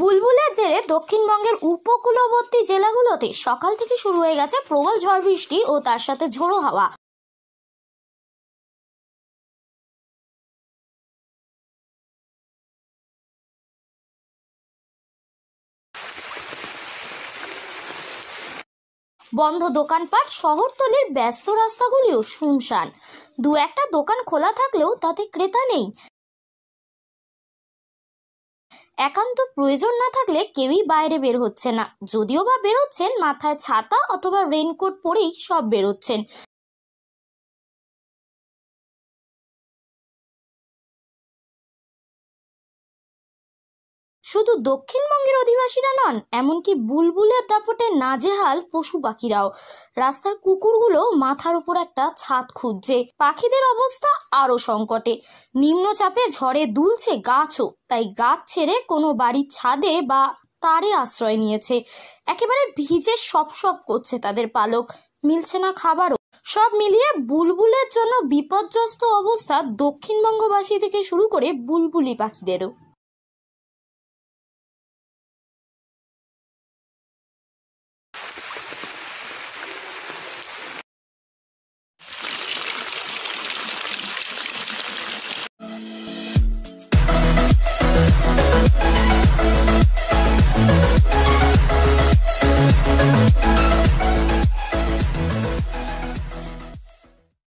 বুলবুলের জেরে দক্ষিণবঙ্গের উপকূলবর্তী জেলাগুলোতে সকাল থেকে শুরু হয়ে গেছে প্রবল ঝড় বৃষ্টি ও তার সাথে ঝোড়ো হাওয়া বন্ধ দোকানপাট শহরতলির ব্যস্ত রাস্তাগুলিও শুনশান দু একটা দোকান খোলা থাকলেও তাতে ক্রেতা নেই একান্ত প্রয়োজন না থাকলে কেউই বাইরে বের হচ্ছে না যদিও বা বেরোচ্ছেন মাথায় ছাতা অথবা রেনকোট পরেই সব বেরোচ্ছেন শুধু দক্ষিণবঙ্গের অধিবাসীরা নন এমনকি বুলবুলের দাপটে নাজেহাল পশু পাখিরাও রাস্তার কুকুরগুলো মাথার উপর একটা ছাদ খুঁজছে পাখিদের অবস্থা আরও সংকটে নিম্নচাপে ঝড়ে দুলছে গাছও তাই গাছ ছেড়ে কোনো বাড়ির ছাদে বা তারে আশ্রয় নিয়েছে একেবারে ভিজে সব সব করছে তাদের পালক মিলছে না খাবারও সব মিলিয়ে বুলবুলের জন্য বিপর্যস্ত অবস্থা দক্ষিণবঙ্গবাসী থেকে শুরু করে বুলবুলি পাখিদেরও